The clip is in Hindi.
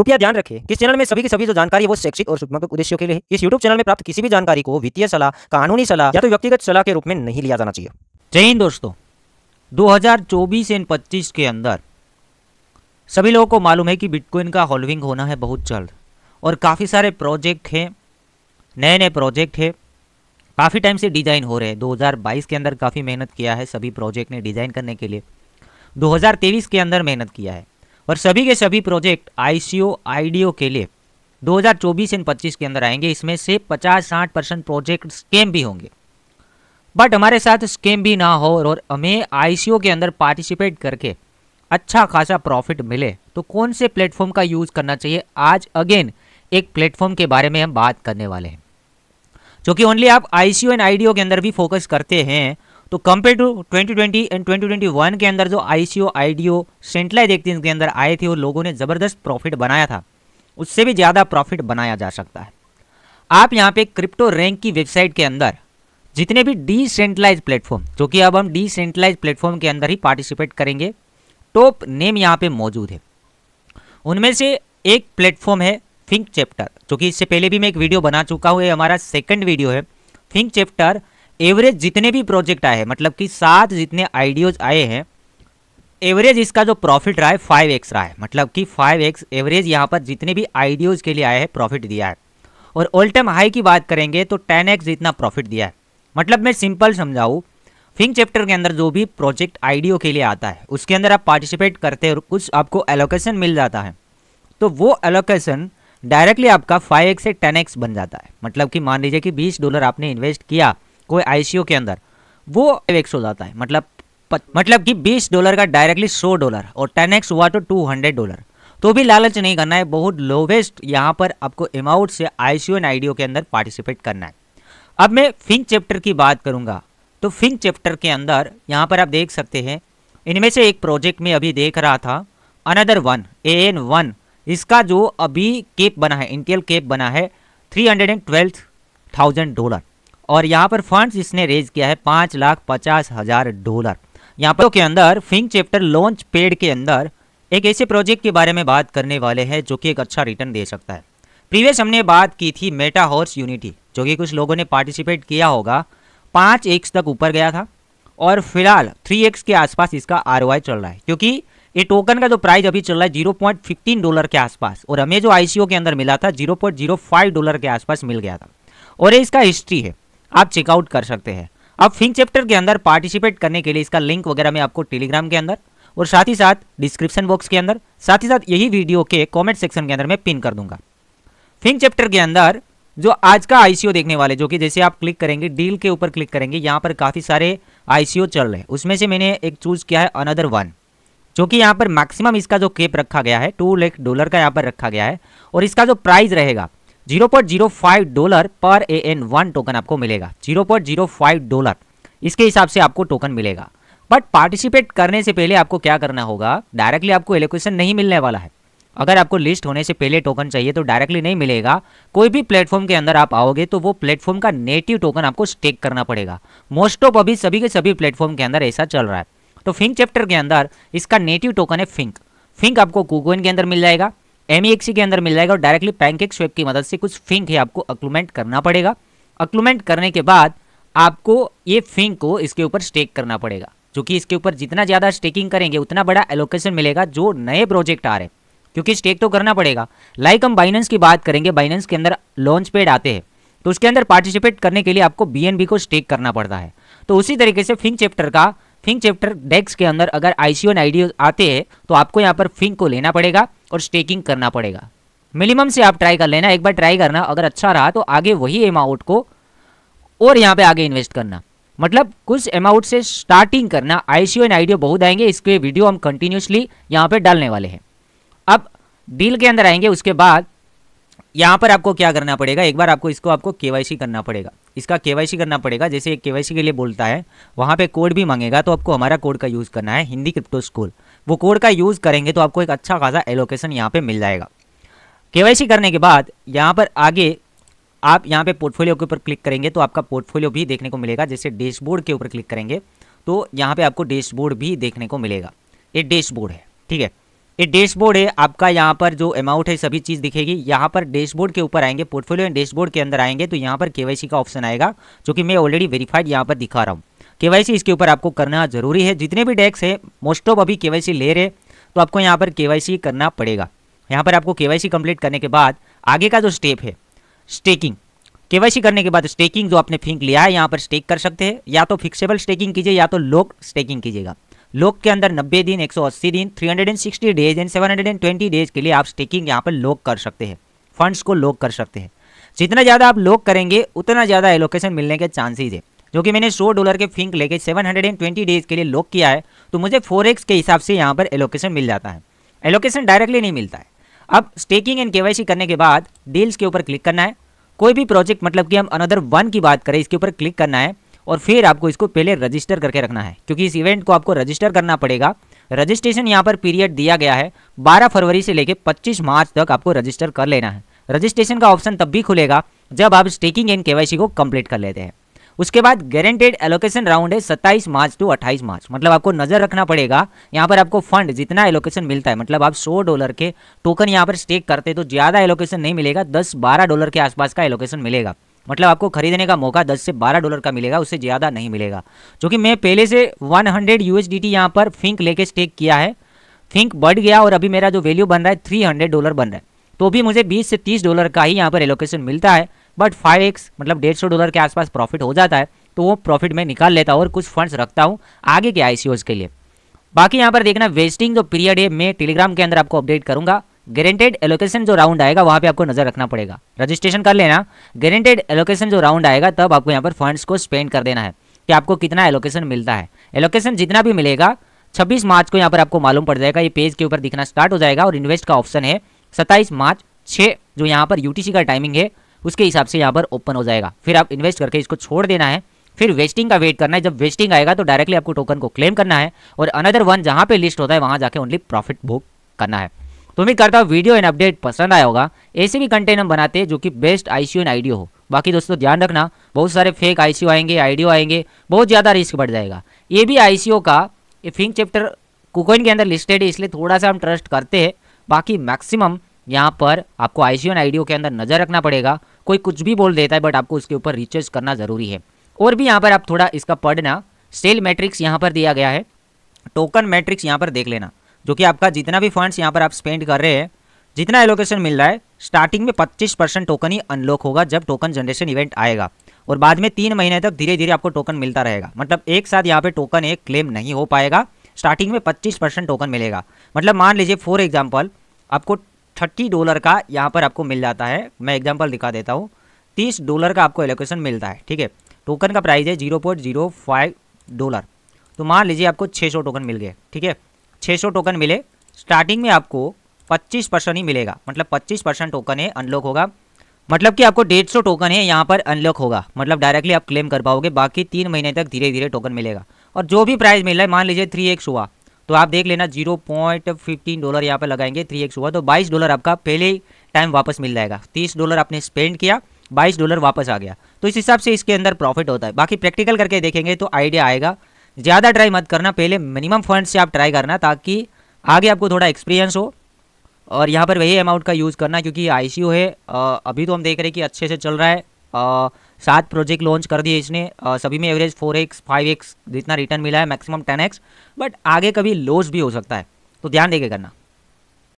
कृपया ध्यान रखें कि चैनल में सभी की सभी जो जानकारी है वो शैक्षिक और शुभात्मक उद्देश्यों के लिए इस यूट्यूब चैनल में प्राप्त किसी भी जानकारी को वित्तीय सलाह कानूनी सलाह या तो व्यक्तिगत सलाह के रूप में नहीं लिया जाना चाहिए जय हिंद दोस्तों 2024 एंड 25 के अंदर सभी लोगों को मालूम है कि बिटकॉइन का हॉलविंग होना है बहुत जल्द और काफ़ी सारे प्रोजेक्ट हैं नए नए प्रोजेक्ट है काफ़ी टाइम से डिज़ाइन हो रहे हैं 2022 के अंदर काफ़ी मेहनत किया है सभी प्रोजेक्ट ने डिज़ाइन करने के लिए 2023 के अंदर मेहनत किया है और सभी के सभी प्रोजेक्ट आईसीओ आईडीओ के लिए 2024 एंड 25 के अंदर आएंगे इसमें से 50-60 परसेंट प्रोजेक्ट स्केम भी होंगे बट हमारे साथ स्केम भी ना हो और हमें आईसीओ के अंदर पार्टिसिपेट करके अच्छा खासा प्रॉफिट मिले तो कौन से प्लेटफॉर्म का यूज़ करना चाहिए आज अगेन एक प्लेटफॉर्म के बारे में हम बात करने वाले हैं जो कि ओनली आप आईसीओ एंड आईडीओ के अंदर भी फोकस करते हैं तो कंपेयर टू 2020 एंड 2021 के अंदर जो आईसीओ आईडीओ सेंट्रलाइज एक्सचेंज के अंदर आए थे वो लोगों ने ज़बरदस्त प्रॉफिट बनाया था उससे भी ज़्यादा प्रॉफिट बनाया जा सकता है आप यहाँ पे क्रिप्टो रैंक की वेबसाइट के अंदर जितने भी डिसेंट्रलाइज प्लेटफॉर्म जो कि अब हम डिसेंट्रलाइज प्लेटफॉर्म के अंदर ही पार्टिसिपेट करेंगे टॉप नेम यहाँ पे मौजूद है उनमें से एक प्लेटफॉर्म है फिंक चैप्टर जो कि इससे पहले भी मैं एक वीडियो बना चुका हूँ ये हमारा सेकंड वीडियो है फिंक चैप्टर एवरेज जितने भी प्रोजेक्ट आए हैं मतलब कि सात जितने आइडियोज आए हैं एवरेज इसका जो प्रॉफिट रहा है फाइव एक्स रहा है मतलब कि फाइव एक्स एवरेज यहाँ पर जितने भी आइडियोज़ के लिए आए हैं प्रॉफिट दिया है और ऑल टाइम हाई की बात करेंगे तो टेन एक्स जितना प्रॉफिट दिया है मतलब मैं सिंपल समझाऊँ फिंग चैप्टर के अंदर जो भी प्रोजेक्ट आइडियो के लिए आता है उसके अंदर आप पार्टिसिपेट करते हैं और कुछ आपको एलोकेशन मिल जाता है तो वो एलोकेशन डायरेक्टली आपका फाइव से टेन बन जाता है मतलब कि मान लीजिए कि बीस डॉलर आपने इन्वेस्ट किया कोई आईसीओ के अंदर वो एक्स हो जाता है मतलब मतलब कि 20 डॉलर का डायरेक्टली 100 डॉलर और 10x हुआ तो 200 डॉलर तो भी लालच नहीं करना है बहुत लोवेस्ट यहाँ पर आपको अमाउंट से आई सी एंड आईडीओ के अंदर पार्टिसिपेट करना है अब मैं फिंक चैप्टर की बात करूँगा तो फिंक चैप्टर के अंदर यहाँ पर आप देख सकते हैं इनमें से एक प्रोजेक्ट में अभी देख रहा था another one A N one इसका जो अभी केप बना है इंटेल केप बना है three hundred and twelfth thousand dollar और यहाँ पर फंड्स इसने रेज किया है पाँच लाख पचास हज़ार डॉलर यहाँ पर के अंदर फिंक चैप्टर लॉन्च पेड के अंदर एक ऐसे प्रोजेक्ट के बारे में बात करने वाले हैं जो कि एक अच्छा रिटर्न दे सकता है प्रीवियस हमने बात की थी मेटा हॉर्स यूनिटी जो कि कुछ लोगों ने पार्टिसिपेट किया होगा पाँच एक्स तक ऊपर गया था और फिलहाल थ्री एक्स के आसपास इसका आर चल रहा है क्योंकि ये टोकन का जो प्राइस अभी चल रहा है जीरो पॉइंट फिफ्टीन डॉलर के आसपास और हमें जो आईसीओ के अंदर मिला था zero point zero five dollar के आसपास मिल गया था और ये इसका हिस्ट्री है आप चेकआउट कर सकते हैं अब फिंक चैप्टर के अंदर पार्टिसिपेट करने के लिए इसका लिंक वगैरह मैं आपको टेलीग्राम के अंदर और साथ ही साथ डिस्क्रिप्शन बॉक्स के अंदर साथ ही साथ यही वीडियो के कमेंट सेक्शन के अंदर मैं पिन कर दूंगा फिंक चैप्टर के अंदर जो आज का आईसीओ देखने वाले जो कि जैसे आप क्लिक करेंगे डील के ऊपर क्लिक करेंगे यहाँ पर काफ़ी सारे आईसीओ चल रहे हैं उसमें से मैंने एक चूज़ किया है अनदर वन जो कि यहाँ पर मैक्सिमम इसका जो केप रखा गया है टू लेख डॉलर का यहाँ पर रखा गया है और इसका जो प्राइस रहेगा 0.05 डॉलर पर ए एन वन टोकन आपको मिलेगा 0.05 डॉलर इसके हिसाब से आपको टोकन मिलेगा बट पार्टिसिपेट करने से पहले आपको क्या करना होगा डायरेक्टली आपको एलोकेशन नहीं मिलने वाला है अगर आपको लिस्ट होने से पहले टोकन चाहिए तो डायरेक्टली नहीं मिलेगा कोई भी प्लेटफॉर्म के अंदर आप आओगे तो वो प्लेटफॉर्म का नेटिव टोकन आपको स्टेक करना पड़ेगा मोस्ट ऑफ अभी सभी के सभी प्लेटफॉर्म के अंदर ऐसा चल रहा है तो फिंक चैप्टर के अंदर इसका नेटिव टोकन है फिंक फिंक आपको कुकोइन के अंदर मिल जाएगा एम e e के अंदर मिल जाएगा और डायरेक्टली पैनकेक स्वेप की मदद से कुछ फिंक है आपको अक्लूमेंट करना पड़ेगा अक्लूमेंट करने के बाद आपको ये फिंक को इसके ऊपर स्टेक करना पड़ेगा जो कि इसके ऊपर जितना ज़्यादा स्टेकिंग करेंगे उतना बड़ा एलोकेशन मिलेगा जो नए प्रोजेक्ट आ रहे हैं क्योंकि स्टेक तो करना पड़ेगा लाइक हम बाइनेंस की बात करेंगे बाइनेंस के अंदर लॉन्च पेड आते हैं तो उसके अंदर पार्टिसिपेट करने के लिए आपको बी को स्टेक करना पड़ता है तो उसी तरीके से फिंक चैप्टर का फिंक चैप्टर डेक्स के अंदर अगर आई सी आते हैं तो आपको यहाँ पर फिंक को लेना पड़ेगा और स्टेकिंग करना पड़ेगा मिनिमम से आप ट्राई कर लेना एक बार ट्राई करना अगर अच्छा रहा तो आगे वही अमाउंट को और यहाँ पे आगे इन्वेस्ट करना मतलब कुछ अमाउंट से स्टार्टिंग करना आईसीओ एंड आईडियो बहुत आएंगे इसके वीडियो हम कंटिन्यूसली यहाँ पे डालने वाले हैं अब डील के अंदर आएंगे उसके बाद यहाँ पर आपको क्या करना पड़ेगा एक बार आपको इसको आपको के करना पड़ेगा इसका के करना पड़ेगा जैसे वाई के लिए बोलता है वहाँ पे कोड भी मांगेगा तो आपको हमारा कोड का यूज़ करना है हिंदी क्रिप्टो स्कूल वो कोड का यूज़ करेंगे तो आपको एक अच्छा खासा एलोकेशन यहाँ पे मिल जाएगा के करने के बाद यहाँ पर आगे आप यहाँ पे पोर्टफोलियो के ऊपर क्लिक करेंगे तो आपका पोर्टफोलियो भी देखने को मिलेगा जैसे डैशबोर्ड के ऊपर क्लिक करेंगे तो यहाँ पर आपको डैशबोर्ड भी देखने को मिलेगा ये डैशबोर्ड है ठीक है ये डैशबोर्ड है आपका यहाँ पर जो अमाउंट है सभी चीज़ दिखेगी यहाँ पर डैशबोर्ड के ऊपर आएंगे पोर्टफोलियो एंड डैशबोर्ड के अंदर आएंगे तो यहाँ पर केवाईसी का ऑप्शन आएगा जो कि मैं ऑलरेडी वेरीफाइड यहाँ पर दिखा रहा हूँ केवाईसी इसके ऊपर आपको करना जरूरी है जितने भी डेस्क है मोस्ट ऑफ अभी केवाईसी ले रहे तो आपको यहाँ पर केवाईसी करना पड़ेगा यहाँ पर आपको केवाईसी कंप्लीट करने के बाद आगे का जो स्टेप है स्टेकिंग केवाईसी करने के बाद स्टेकिंग जो आपने फिंक लिया है यहाँ पर स्टेक कर सकते हैं या तो फिक्सेबल स्टेकिंग कीजिए या तो लोक स्टेकिंग कीजिएगा लोक के अंदर 90 दिन 180 दिन 360 डेज एंड 720 डेज के लिए आप स्टेकिंग यहाँ पर लोक कर सकते हैं फंड्स को लोक कर सकते हैं जितना ज़्यादा आप लोक करेंगे उतना ज़्यादा एलोकेशन मिलने के चांसेज है जो कि मैंने सौ डॉलर के फिंक लेके 720 डेज के लिए लॉक किया है तो मुझे फोर के हिसाब से यहाँ पर एलोकेशन मिल जाता है एलोकेशन डायरेक्टली नहीं मिलता है अब स्टेकिंग एंड केवाईसी करने के बाद डील्स के ऊपर क्लिक करना है कोई भी प्रोजेक्ट मतलब कि हम अनदर वन की बात करें इसके ऊपर क्लिक करना है और फिर आपको इसको पहले रजिस्टर करके रखना है क्योंकि इस इवेंट को आपको रजिस्टर करना पड़ेगा रजिस्ट्रेशन यहाँ पर पीरियड दिया गया है 12 फरवरी से लेकर 25 मार्च तक आपको रजिस्टर कर लेना है रजिस्ट्रेशन का ऑप्शन तब भी खुलेगा जब आप स्टेकिंग एंड केवाईसी को कंप्लीट कर लेते हैं उसके बाद गारंटेड एलोकेशन राउंड है सत्ताईस मार्च टू अट्ठाईस मार्च मतलब आपको नजर रखना पड़ेगा यहाँ पर आपको फंड जितना एलोकेशन मिलता है मतलब आप सौ डॉलर के टोकन यहाँ पर स्टेक करते तो ज़्यादा एलोकेशन नहीं मिलेगा दस बारह डॉलर के आसपास का एलोकेशन मिलेगा मतलब आपको खरीदने का मौका 10 से 12 डॉलर का मिलेगा उससे ज़्यादा नहीं मिलेगा जो कि मैं पहले से 100 हंड्रेड यू यहाँ पर फिंक लेके स्टेक किया है फिंक बढ़ गया और अभी मेरा जो वैल्यू बन रहा है 300 डॉलर बन रहा है तो भी मुझे 20 से 30 डॉलर का ही यहाँ पर एलोकेशन मिलता है बट फाइव एक्स मतलब डेढ़ सौ डॉलर के आसपास प्रॉफिट हो जाता है तो वो प्रॉफिट मैं निकाल लेता हूँ और कुछ फंड्स रखता हूँ आगे के आई के लिए बाकी यहाँ पर देखना वेस्टिंग जो पीरियड है मैं टेलीग्राम के अंदर आपको अपडेट करूँगा गारंटेड एलोकेशन जो राउंड आएगा वहाँ पे आपको नजर रखना पड़ेगा रजिस्ट्रेशन कर लेना गारंटेड एलोकेशन जो राउंड आएगा तब आपको यहाँ पर फंड्स को स्पेंड कर देना है कि आपको कितना एलोकेशन मिलता है एलोकेशन जितना भी मिलेगा 26 मार्च को यहाँ पर आपको मालूम पड़ जाएगा ये पेज के ऊपर दिखना स्टार्ट हो जाएगा और इन्वेस्ट का ऑप्शन है 27 मार्च 6 जो यहाँ पर यूटीसी का टाइमिंग है उसके हिसाब से यहाँ पर ओपन हो जाएगा फिर आप इन्वेस्ट करके इसको छोड़ देना है फिर वेस्टिंग का वेट करना है जब वेस्टिंग आएगा तो डायरेक्टली आपको टोकन को क्लेम करना है और अनदर वन जहाँ पे लिस्ट होता है वहाँ जाके ओनली प्रॉफिट बुक करना है तो उम्मीद करता हूँ वीडियो एंड अपडेट पसंद आया होगा ऐसे भी कंटेंट हम बनाते हैं जो कि बेस्ट आईसीओ एंड आईडियो हो बाकी दोस्तों ध्यान रखना बहुत सारे फेक आईसीओ आएंगे आईडियो आएंगे बहुत ज़्यादा रिस्क बढ़ जाएगा ये भी आईसीओ का ये फिंक चैप्टर कुकोइन के अंदर लिस्टेड है इसलिए थोड़ा सा हम ट्रस्ट करते हैं बाकी मैक्सिमम यहाँ पर आपको आई सी आईडीओ के अंदर नज़र रखना पड़ेगा कोई कुछ भी बोल देता है बट आपको उसके ऊपर रिचार्ज करना ज़रूरी है और भी यहाँ पर आप थोड़ा इसका पढ़ना सेल मैट्रिक्स यहाँ पर दिया गया है टोकन मैट्रिक्स यहाँ पर देख लेना जो कि आपका जितना भी फंड्स यहाँ पर आप स्पेंड कर रहे हैं जितना एलोकेशन मिल रहा है स्टार्टिंग में पच्चीस परसेंट टोकन ही अनलॉक होगा जब टोकन जनरेशन इवेंट आएगा और बाद में तीन महीने तक धीरे धीरे आपको टोकन मिलता रहेगा मतलब एक साथ यहाँ पर टोकन एक क्लेम नहीं हो पाएगा स्टार्टिंग में 25 परसेंट टोकन मिलेगा मतलब मान लीजिए फॉर एग्जाम्पल आपको थर्टी डॉलर का यहाँ पर आपको मिल जाता है मैं एग्जाम्पल दिखा देता हूँ तीस डॉलर का आपको एलोकेशन मिलता है ठीक है टोकन का प्राइस है zero point zero five dollar तो मान लीजिए आपको छः सौ टोकन मिल गए ठीक है छः सौ टोकन मिले स्टार्टिंग में आपको पच्चीस परसेंट ही मिलेगा मतलब पच्चीस परसेंट टोकन है अनलॉक होगा मतलब कि आपको डेढ़ सौ टोकन है यहाँ पर अनलॉक होगा मतलब डायरेक्टली आप क्लेम कर पाओगे बाकी तीन महीने तक धीरे धीरे टोकन मिलेगा और जो भी प्राइस मिल रहा है मान लीजिए थ्री हुआ तो आप देख लेना जीरो पॉइंट फिफ्टीन डॉलर यहाँ पर लगाएंगे थ्री एक्स हुआ तो बाईस डॉलर आपका पहले टाइम वापस मिल जाएगा तीस डॉलर आपने स्पेंड किया बाईस डॉलर वापस आ गया तो इस हिसाब से इसके अंदर प्रॉफिट होता है बाकी प्रैक्टिकल करके देखेंगे तो आइडिया आएगा ज़्यादा ट्राई मत करना पहले मिनिमम फंड से आप ट्राई करना ताकि आगे आपको थोड़ा एक्सपीरियंस हो और यहाँ पर वही अमाउंट का यूज़ करना क्योंकि आई है अभी तो हम देख रहे हैं कि अच्छे से चल रहा है सात प्रोजेक्ट लॉन्च कर दिए इसने सभी में average four x five x जितना रिटर्न मिला है मैक्सिमम टेन एक्स बट आगे कभी लॉस भी हो सकता है तो ध्यान देके करना